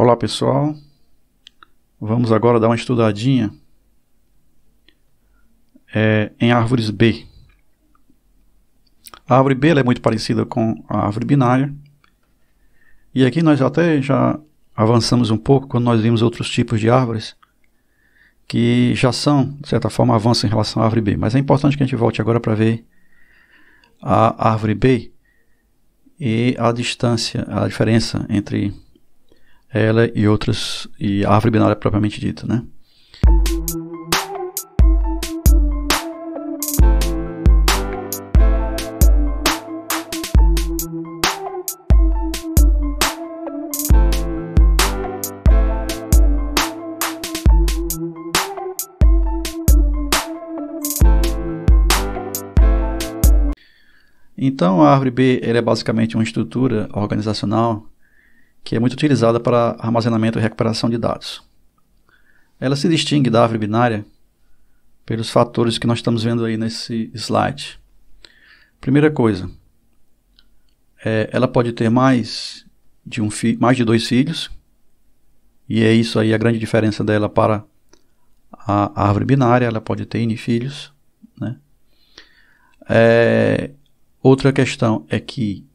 Olá pessoal, vamos agora dar uma estudadinha é, em árvores B. A árvore B é muito parecida com a árvore binária. E aqui nós até já avançamos um pouco quando nós vimos outros tipos de árvores que já são, de certa forma, avanços em relação à árvore B. Mas é importante que a gente volte agora para ver a árvore B e a distância, a diferença entre ela e outras, e a árvore binária propriamente dita, né? Então, a árvore B é basicamente uma estrutura organizacional que é muito utilizada para armazenamento e recuperação de dados. Ela se distingue da árvore binária pelos fatores que nós estamos vendo aí nesse slide. Primeira coisa, é, ela pode ter mais de, um mais de dois filhos, e é isso aí a grande diferença dela para a árvore binária, ela pode ter N filhos. Né? É, outra questão é que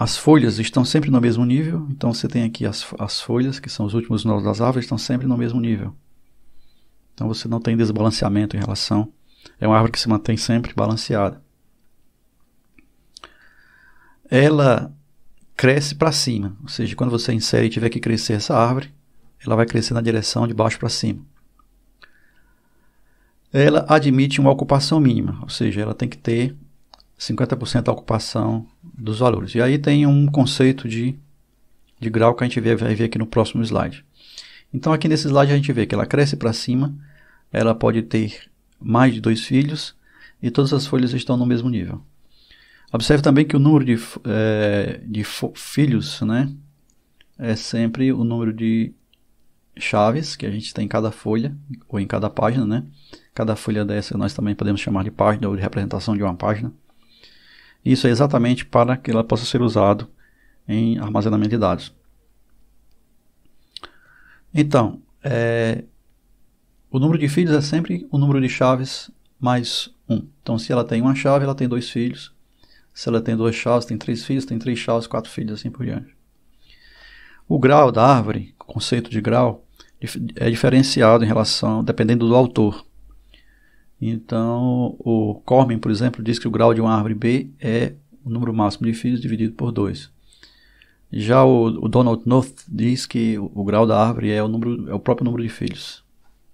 as folhas estão sempre no mesmo nível, então você tem aqui as, as folhas, que são os últimos nós das árvores, estão sempre no mesmo nível. Então você não tem desbalanceamento em relação. É uma árvore que se mantém sempre balanceada. Ela cresce para cima, ou seja, quando você insere e tiver que crescer essa árvore, ela vai crescer na direção de baixo para cima. Ela admite uma ocupação mínima, ou seja, ela tem que ter 50% da ocupação dos valores. E aí tem um conceito de, de grau que a gente vê, vai ver aqui no próximo slide. Então aqui nesse slide a gente vê que ela cresce para cima, ela pode ter mais de dois filhos e todas as folhas estão no mesmo nível. Observe também que o número de, é, de filhos né, é sempre o número de chaves que a gente tem em cada folha ou em cada página. Né? Cada folha dessa nós também podemos chamar de página ou de representação de uma página. Isso é exatamente para que ela possa ser usado em armazenamento de dados. Então, é, o número de filhos é sempre o número de chaves mais um. Então, se ela tem uma chave, ela tem dois filhos. Se ela tem duas chaves, tem três filhos. Tem três chaves, quatro filhos, assim por diante. O grau da árvore, o conceito de grau, é diferenciado em relação, dependendo do autor. Então, o Cormen, por exemplo, diz que o grau de uma árvore B é o número máximo de filhos dividido por 2. Já o, o, Donald North diz que o, o, grau da árvore é o, número, é o próprio número de filhos.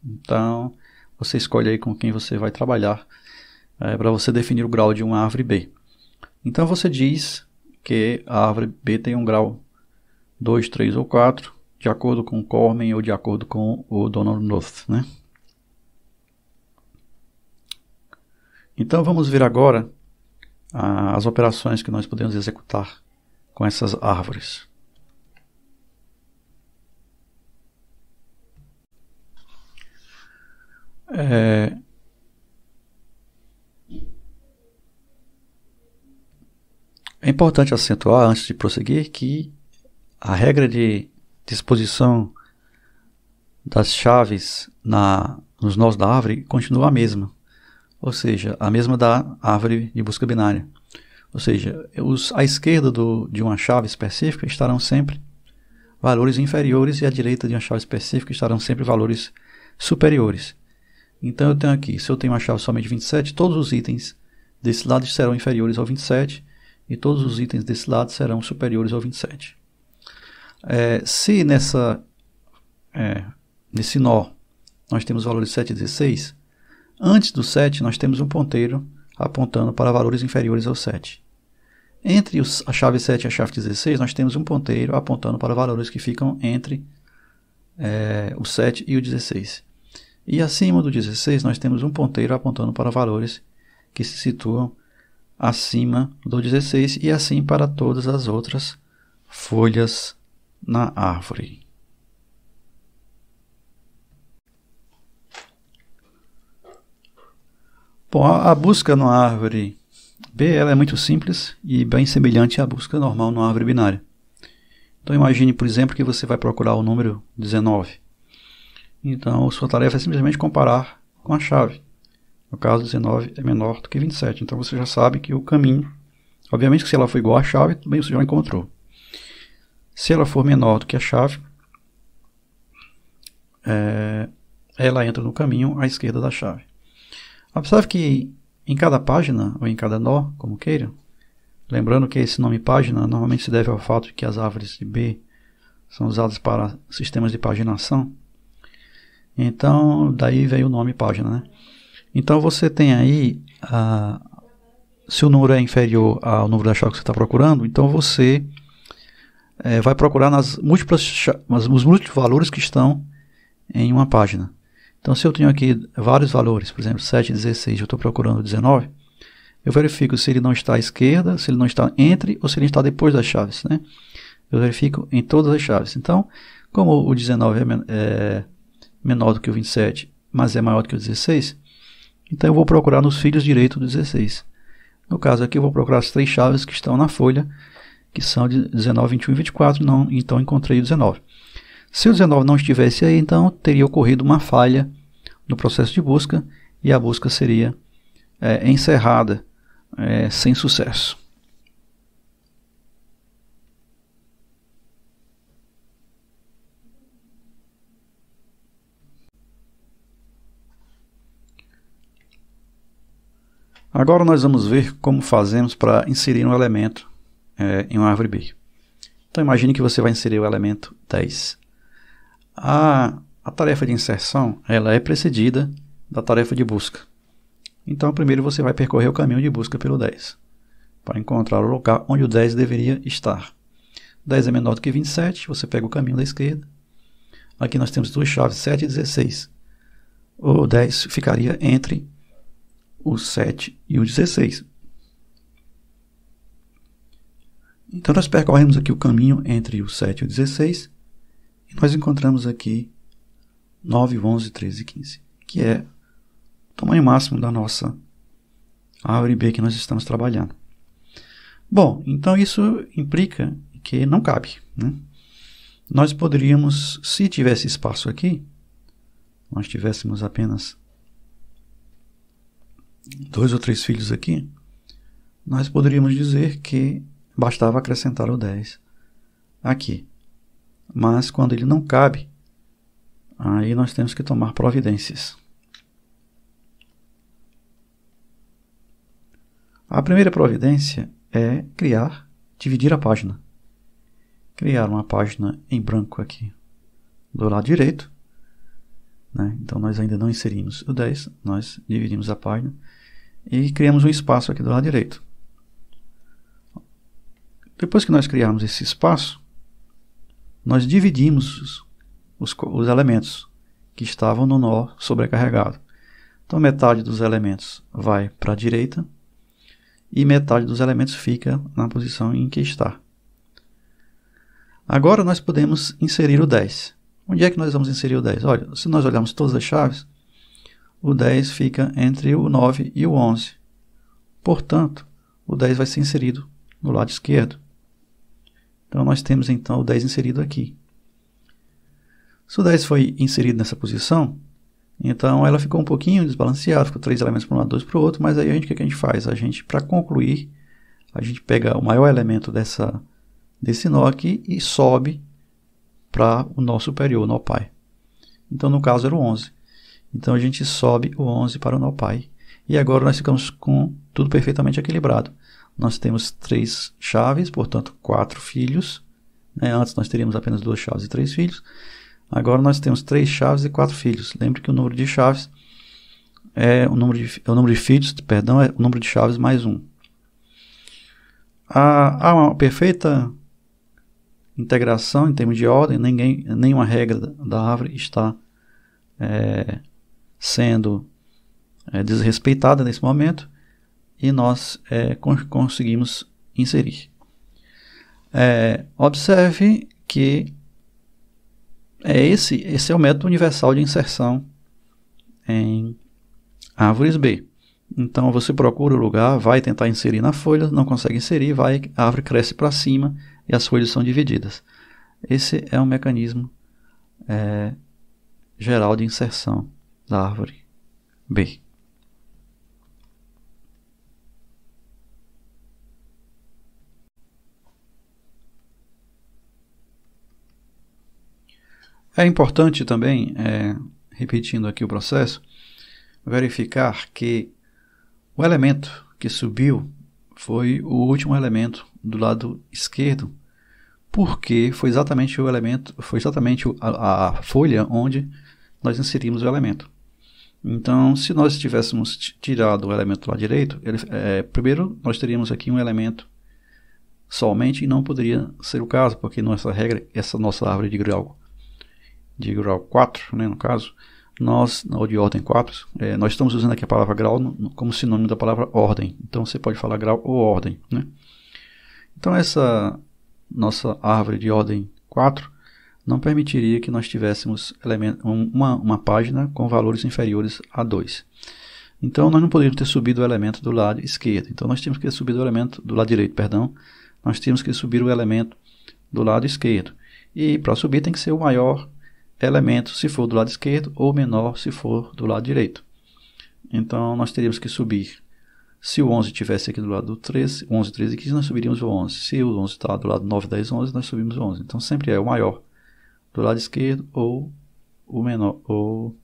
Então, você escolhe aí com quem você vai trabalhar é, eh, para você definir o grau de uma árvore B. Então, você diz que a árvore B tem um grau 2, 3 ou 4, de acordo com o Cormen ou de acordo com o Donald North, né? Então vamos ver agora ah, as operações que nós podemos executar com essas árvores. É, É importante acentuar, antes de prosseguir, que a regra de disposição das chaves na, nos nós da árvore continua a mesma ou seja, a mesma da árvore de busca binária. Ou seja, os, à esquerda do, de uma chave específica estarão sempre valores inferiores e à direita de uma chave específica estarão sempre valores superiores. Então eu tenho aqui, se eu tenho uma chave somente 27, todos os itens desse lado serão inferiores ao 27 e todos os itens desse lado serão superiores ao 27. É, se nessa, é, nesse nó nós temos valores 7 e 16, Antes do 7, nós temos um ponteiro apontando para valores inferiores ao 7. Entre a chave 7 e a chave 16, nós temos um ponteiro apontando para valores que ficam entre é, o 7 e o 16. E acima do 16, nós temos um ponteiro apontando para valores que se situam acima do 16 e assim para todas as outras folhas na árvore. Bom, a, busca numa árvore B ela é muito simples e bem semelhante à busca normal numa árvore binária. Então imagine, por exemplo, que você vai procurar o número 19. Então sua tarefa é simplesmente comparar com a chave. No caso, 19 é menor do que 27. Então você já sabe que o caminho, obviamente que se ela for igual à chave, também você já encontrou. Se ela for menor do que a chave, é, ela entra no caminho à esquerda da chave. Observe que em cada página, ou em cada nó, como queiram, lembrando que esse nome página normalmente se deve ao fato de que as árvores de B são usadas para sistemas de paginação. Então, daí veio o nome página. Né? Então, você tem aí, ah, se o número é inferior ao número da chave que você está procurando, então você eh, vai procurar nas múltiplas, nos múltiplos valores que estão em uma página. Então, se eu tenho aqui vários valores, por exemplo, 7 e 16, eu estou procurando 19, eu verifico se ele não está à esquerda, se ele não está entre ou se ele está depois das chaves, né? Eu verifico em todas as chaves. Então, como o 19 é, é menor do que o 27, mas é maior do que o 16, então eu vou procurar nos filhos direitos do 16. No caso aqui, eu vou procurar as três chaves que estão na folha, que são de 19, 21 e 24, não, então encontrei o 19. Se o 19 não estivesse aí, então teria ocorrido uma falha no processo de busca e a busca seria é, encerrada é, sem sucesso. Agora nós vamos ver como fazemos para inserir um elemento é, em uma árvore B. Então imagine que você vai inserir o elemento 10. A, a tarefa de inserção ela é precedida da tarefa de busca. Então, primeiro você vai percorrer o caminho de busca pelo 10, para encontrar o local onde o 10 deveria estar. 10 é menor do que 27, você pega o caminho da esquerda. Aqui nós temos duas chaves, 7 e 16. O 10 ficaria entre o 7 e o 16. Então, nós percorremos aqui o caminho entre o 7 e o 16 nós encontramos aqui 9, 11, 13 e 15, que é o tamanho máximo da nossa árvore B que nós estamos trabalhando. Bom, então isso implica que não cabe. Né? Nós poderíamos, se tivesse espaço aqui, nós tivéssemos apenas dois ou três filhos aqui, nós poderíamos dizer que bastava acrescentar o 10 aqui mas quando ele não cabe, aí nós temos que tomar providências. A primeira providência é criar, dividir a página. Criar uma página em branco aqui do lado direito. Né? Então nós ainda não inserimos o 10, nós dividimos a página e criamos um espaço aqui do lado direito. Depois que nós criarmos esse espaço, nós dividimos os, os elementos que estavam no nó sobrecarregado. Então, metade dos elementos vai para a direita e metade dos elementos fica na posição em que está. Agora nós podemos inserir o 10. Onde é que nós vamos inserir o 10? Olha, se nós olharmos todas as chaves, o 10 fica entre o 9 e o 11. Portanto, o 10 vai ser inserido no lado esquerdo. Então nós temos então o 10 inserido aqui. Se o 10 foi inserido nessa posição, então ela ficou um pouquinho desbalanceada, ficou três elementos para um lado, dois para o outro, mas aí a gente, o que, a gente faz? A gente, para concluir, a gente pega o maior elemento dessa, desse nó aqui e sobe para o nó superior, o nó pai. Então, no caso, era o 11. Então, a gente sobe o 11 para o nó pai. E agora nós ficamos com tudo perfeitamente equilibrado nós temos três chaves, portanto, quatro filhos. Né? Antes nós teríamos apenas duas chaves e três filhos. Agora nós temos três chaves e quatro filhos. Lembre que o número de chaves é o número de, é o número de filhos, perdão, é o número de chaves mais um. Há, há uma perfeita integração em termos de ordem, ninguém, nenhuma regra da árvore está é, sendo é, desrespeitada nesse momento e nós é, conseguimos inserir. É, observe que é esse, esse é o método universal de inserção em árvores B. Então você procura o lugar, vai tentar inserir na folha, não consegue inserir, vai, a árvore cresce para cima e as folhas são divididas. Esse é um mecanismo é, geral de inserção da árvore B. É importante também, é, repetindo aqui o processo, verificar que o elemento que subiu foi o último elemento do lado esquerdo, porque foi exatamente o elemento, foi exatamente a, a folha onde nós inserimos o elemento. Então, se nós tivéssemos tirado o elemento do lado direito, ele, é, primeiro nós teríamos aqui um elemento somente e não poderia ser o caso, porque nossa regra, essa nossa árvore de grau de grau 4, né, no caso, nós, ou de ordem 4, é, nós estamos usando aqui a palavra grau como sinônimo da palavra ordem. Então você pode falar grau ou ordem. Né? Então essa nossa árvore de ordem 4 não permitiria que nós tivéssemos uma, uma página com valores inferiores a 2. Então nós não poderíamos ter subido o elemento do lado esquerdo. Então nós temos que subir o elemento do lado direito, perdão. Nós temos que subir o elemento do lado esquerdo. E para subir tem que ser o maior elemento se for do lado esquerdo ou menor se for do lado direito. Então, nós teríamos que subir. Se o 11 estivesse aqui do lado do 13, 11, 13 e 15, nós subiríamos o 11. Se o 11 está do lado 9, 10, 11, nós subimos o 11. Então, sempre é o maior do lado esquerdo ou o menor, ou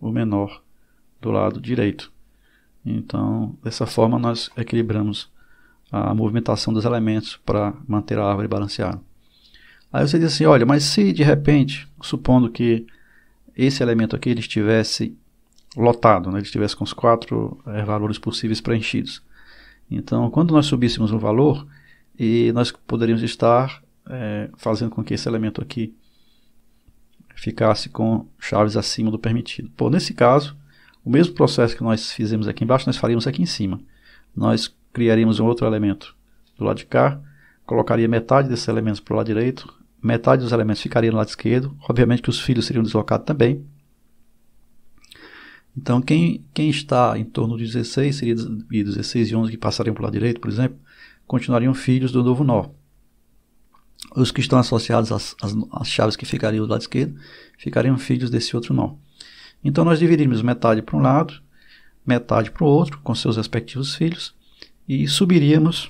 o menor do lado direito. Então, dessa forma, nós equilibramos a movimentação dos elementos para manter a árvore balanceada. Aí você diz assim, olha, mas se de repente, supondo que esse elemento aqui ele estivesse lotado, né, ele estivesse com os quatro é, valores possíveis preenchidos. Então, quando nós subíssemos o valor, e nós poderíamos estar é, fazendo com que esse elemento aqui ficasse com chaves acima do permitido. Bom, nesse caso, o mesmo processo que nós fizemos aqui embaixo, nós faríamos aqui em cima. Nós criaríamos um outro elemento do lado de cá, colocaria metade desse elemento para o lado direito, metade dos elementos ficaria no lado esquerdo, obviamente que os filhos seriam deslocados também. Então, quem, quem está em torno de 16, seria e 16 e 11 que passariam para o lado direito, por exemplo, continuariam filhos do novo nó. Os que estão associados às, às, às chaves que ficariam do lado esquerdo, ficariam filhos desse outro nó. Então, nós dividimos metade para um lado, metade para o outro, com seus respectivos filhos, e subiríamos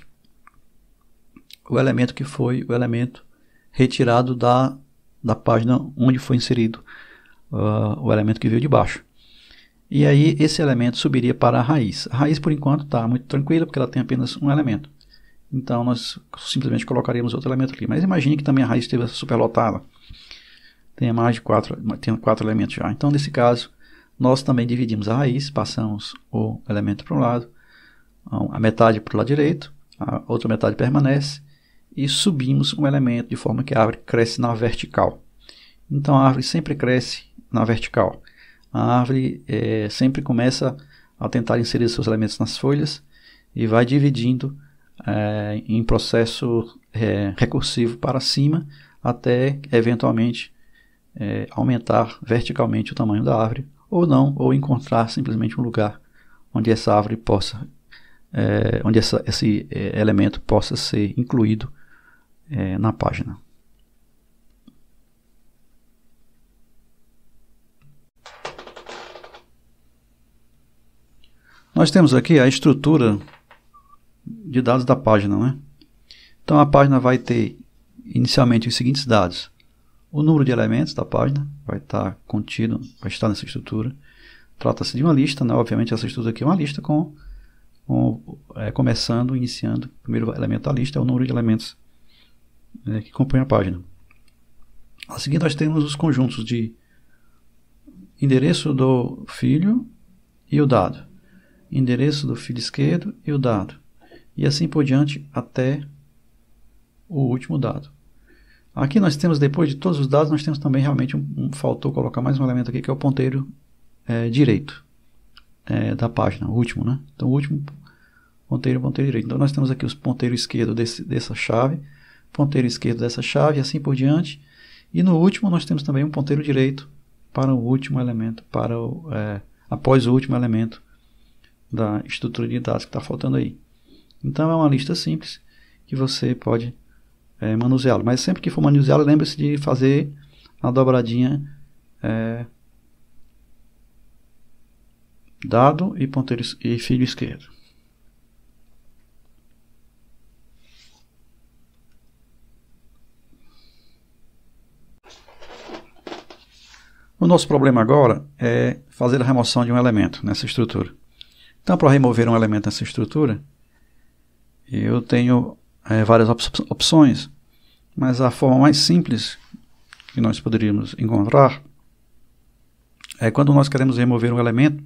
o elemento que foi o elemento retirado da, da página onde foi inserido uh, o elemento que veio de baixo. E aí esse elemento subiria para a raiz. A raiz, por enquanto, está muito tranquila, porque ela tem apenas um elemento. Então, nós simplesmente colocaríamos outro elemento aqui. Mas imagine que também a raiz esteja superlotada. Tem mais de quatro, tem quatro elementos já. Então, nesse caso, nós também dividimos a raiz, passamos o elemento para um lado, a metade para o lado direito, a outra metade permanece, e subimos um elemento de forma que a árvore cresce na vertical. Então a árvore sempre cresce na vertical. A árvore é, sempre começa a tentar inserir seus elementos nas folhas e vai dividindo é, em processo é, recursivo para cima até eventualmente é, aumentar verticalmente o tamanho da árvore ou não, ou encontrar simplesmente um lugar onde essa árvore possa, é, onde essa, esse é, elemento possa ser incluído é, na página. Nós temos aqui a estrutura de dados da página. Né? Então a página vai ter inicialmente os seguintes dados. O número de elementos da página vai estar contido, vai estar nessa estrutura. Trata-se de uma lista, né? obviamente essa estrutura aqui é uma lista com, com é, começando, iniciando, o primeiro elemento da lista é o número de elementos né, que compõem a página. A seguir nós temos os conjuntos de endereço do filho e o dado, endereço do filho esquerdo e o dado, e assim por diante até o último dado. Aqui nós temos, depois de todos os dados, nós temos também realmente, um, um faltou colocar mais um elemento aqui, que é o ponteiro é, direito é, da página, o último, né? Então, o último ponteiro, ponteiro direito. Então, nós temos aqui os ponteiros esquerdo desse, dessa chave, ponteiro esquerdo dessa chave e assim por diante. E no último nós temos também um ponteiro direito para o último elemento, para o, é, após o último elemento da estrutura de dados que está faltando aí. Então é uma lista simples que você pode é, manuseá-la. Mas sempre que for manuseá-la, lembre-se de fazer a dobradinha é, dado e, ponteiro, e filho esquerdo. O nosso problema agora é fazer a remoção de um elemento nessa estrutura. Então, para remover um elemento nessa estrutura, eu tenho é, várias op opções, mas a forma mais simples que nós poderíamos encontrar é quando nós queremos remover um elemento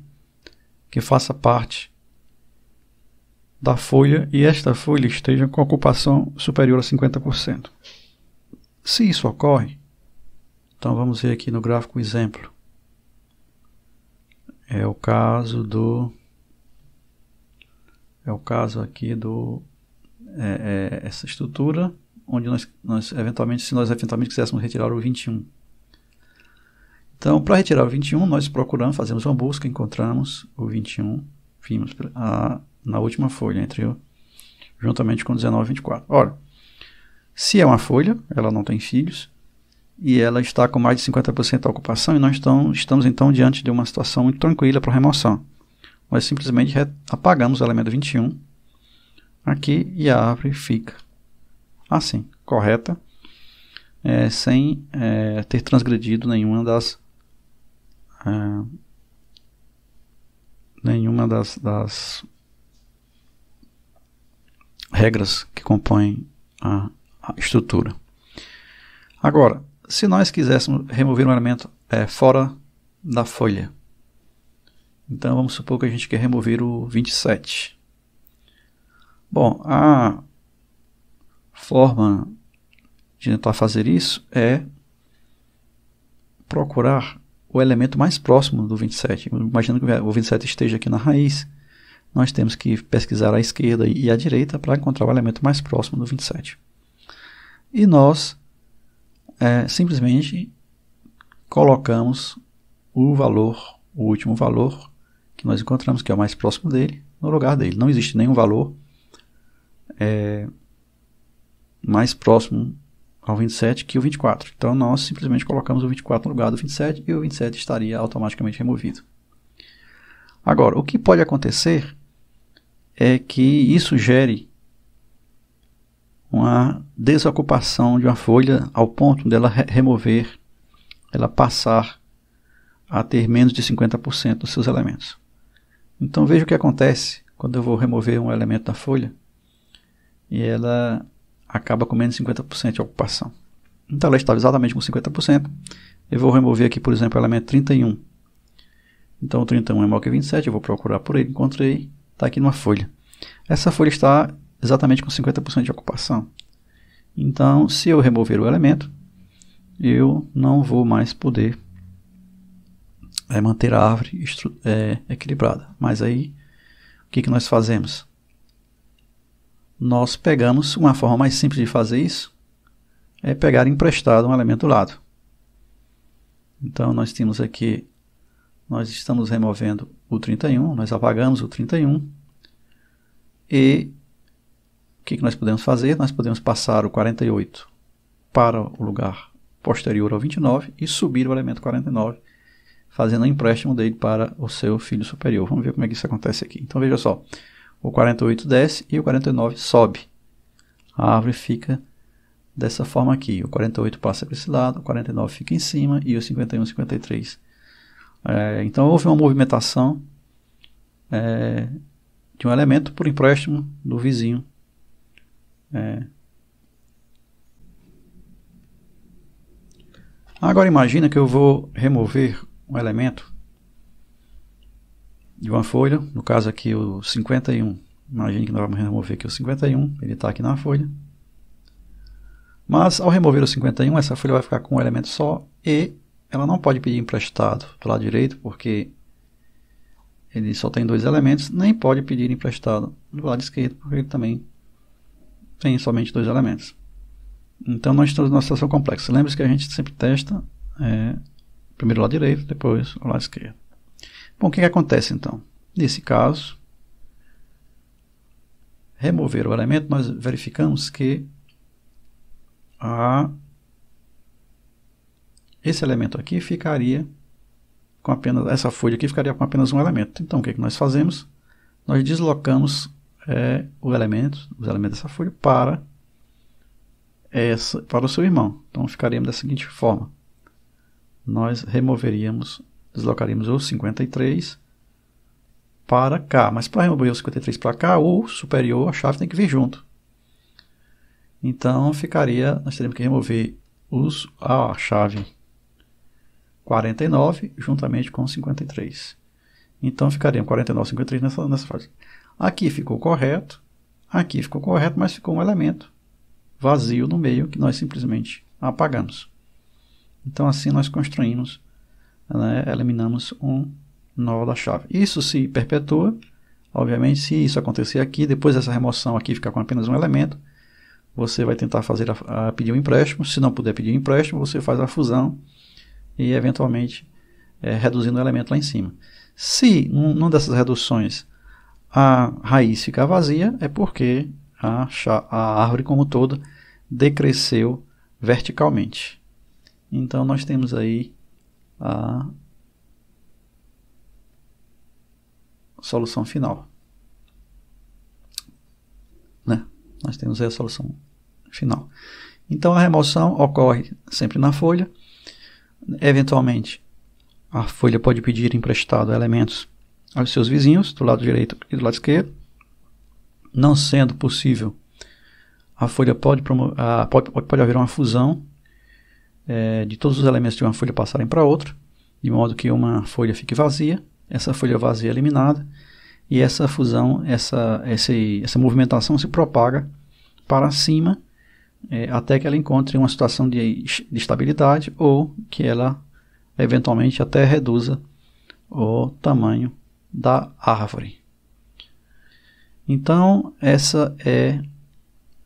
que faça parte da folha e esta folha esteja com ocupação superior a 50%. Se isso ocorre, então vamos ver aqui no gráfico um exemplo. É o caso do é o caso aqui do é, é, essa estrutura onde nós, nós eventualmente se nós eventualmente quiséssemos retirar o 21. Então, para retirar o 21, nós procuramos, fazemos uma busca, encontramos o 21, vimos a, na última folha, entre o, juntamente com 19 e 24. Ora, se é uma folha, ela não tem filhos, e ela está com mais de 50% da ocupação e nós estão, estamos então diante de uma situação muito tranquila para remoção. Nós simplesmente apagamos o elemento 21 aqui e a árvore fica assim, correta, é, sem é, ter transgredido nenhuma das é, nenhuma das, das regras que compõem a, a estrutura. Agora, se nós quiséssemos remover um elemento é, fora da folha. Então vamos supor que a gente quer remover o 27. Bom, a forma de tentar fazer isso é procurar o elemento mais próximo do 27. Imaginando que o 27 esteja aqui na raiz, nós temos que pesquisar à esquerda e à direita para encontrar o elemento mais próximo do 27. E nós é, simplesmente colocamos o valor, o último valor que nós encontramos, que é o mais próximo dele, no lugar dele. Não existe nenhum valor é, mais próximo ao 27 que o 24. Então nós simplesmente colocamos o 24 no lugar do 27 e o 27 estaria automaticamente removido. Agora, o que pode acontecer é que isso gere uma desocupação de uma folha ao ponto dela remover, ela passar a ter menos de 50% dos seus elementos. Então veja o que acontece quando eu vou remover um elemento da folha e ela acaba com menos de 50% de ocupação. Então ela estava exatamente com 50%. Eu vou remover aqui, por exemplo, o elemento 31. Então o 31 é maior que 27, eu vou procurar por ele, encontrei, está aqui numa folha. Essa folha está exatamente com 50% de ocupação. Então, se eu remover o elemento, eu não vou mais poder é, manter a árvore é, equilibrada. Mas aí, o que, que nós fazemos? Nós pegamos, uma forma mais simples de fazer isso, é pegar emprestado um elemento do lado. Então, nós temos aqui, nós estamos removendo o 31, nós apagamos o 31 e que, que nós podemos fazer? Nós podemos passar o 48 para o lugar posterior ao 29 e subir o elemento 49, fazendo o empréstimo dele para o seu filho superior. Vamos ver como é que isso acontece aqui. Então veja só, o 48 desce e o 49 sobe. A árvore fica dessa forma aqui. O 48 passa para esse lado, o 49 fica em cima e o 51, 53. É, então houve uma movimentação é, de um elemento por empréstimo do vizinho é. Agora imagina que eu vou remover um elemento de uma folha, no caso aqui o 51. Imagine que nós vamos remover aqui o 51, ele está aqui na folha. Mas ao remover o 51, essa folha vai ficar com um elemento só e ela não pode pedir emprestado do lado direito, porque ele só tem dois elementos, nem pode pedir emprestado do lado esquerdo, porque ele também tem somente dois elementos. Então nós estamos numa situação complexa. Lembre-se que a gente sempre testa é, primeiro o lado direito, depois o lado esquerdo. Bom, o que, que acontece então? Nesse caso, remover o elemento, nós verificamos que a, esse elemento aqui ficaria com apenas, essa folha aqui ficaria com apenas um elemento. Então o que, que nós fazemos? Nós deslocamos é, o elemento, os elementos dessa folha para, essa, para o seu irmão. Então ficaríamos da seguinte forma: nós removeríamos, deslocaríamos o 53 para cá. Mas para remover o 53 para cá, o superior, a chave tem que vir junto. Então ficaria, nós teríamos que remover os, a chave 49 juntamente com 53. Então ficaria 49 53 nessa, nessa fase. Aqui ficou correto, aqui ficou correto, mas ficou um elemento vazio no meio que nós simplesmente apagamos. Então, assim nós construímos, né, eliminamos um nó da chave. Isso se perpetua, obviamente, se isso acontecer aqui, depois dessa remoção aqui ficar com apenas um elemento, você vai tentar fazer a, a pedir um empréstimo. Se não puder pedir um empréstimo, você faz a fusão e, eventualmente, é, reduzindo o elemento lá em cima. Se numa dessas reduções a raiz ficar vazia é porque a, a árvore como toda decresceu verticalmente. Então nós temos aí a solução final. Né? Nós temos aí a solução final. Então a remoção ocorre sempre na folha. Eventualmente, a folha pode pedir emprestado elementos aos seus vizinhos, do lado direito e do lado esquerdo. Não sendo possível, a folha pode, a, pode, pode haver uma fusão é, de todos os elementos de uma folha passarem para outra, de modo que uma folha fique vazia, essa folha vazia é eliminada, e essa fusão, essa, essa, essa movimentação se propaga para cima é, até que ela encontre uma situação de, de, estabilidade ou que ela eventualmente até reduza o tamanho da árvore. Então, essa é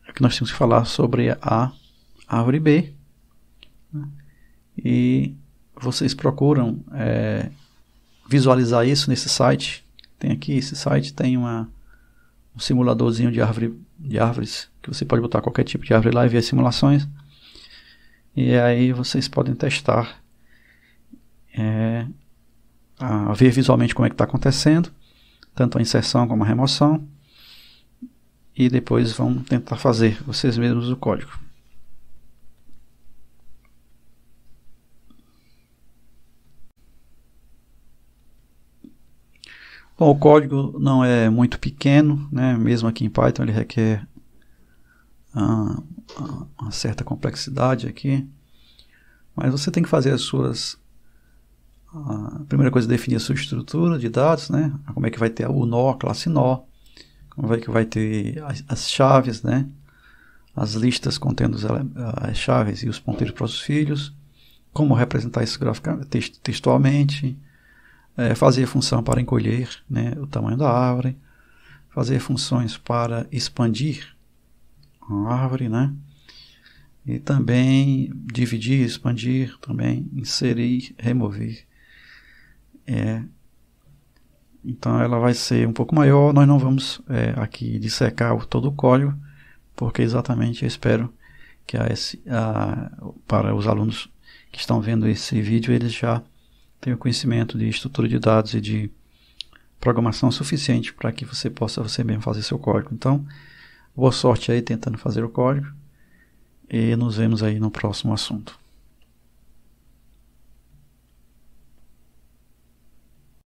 o que nós temos que falar sobre a árvore B. Né? E vocês procuram é, visualizar isso nesse site. Tem aqui, esse site tem uma, um simuladorzinho de, árvore, de árvores, que você pode botar qualquer tipo de árvore lá e ver as simulações. E aí vocês podem testar é, a ver visualmente como é que está acontecendo, tanto a inserção como a remoção, e depois vão tentar fazer vocês mesmos o código. Bom, o código não é muito pequeno, né? mesmo aqui em Python ele requer uma, ah, ah, uma certa complexidade aqui, mas você tem que fazer as suas a primeira coisa é definir a sua estrutura de dados, né? Como é que vai ter o nó, a classe nó, como é que vai ter as, as chaves, né? As listas contendo as, as chaves e os ponteiros para os filhos, como representar isso graficamente, textualmente, é, fazer função para encolher né, o tamanho da árvore, fazer funções para expandir a árvore, né? E também dividir, expandir, também inserir, remover é, então ela vai ser um pouco maior, nós não vamos é, aqui dissecar todo o código, porque exatamente eu espero que a, a, para os alunos que estão vendo esse vídeo, eles já tenham conhecimento de estrutura de dados e de programação suficiente para que você possa você mesmo fazer seu código. Então, boa sorte aí tentando fazer o código e nos vemos aí no próximo assunto.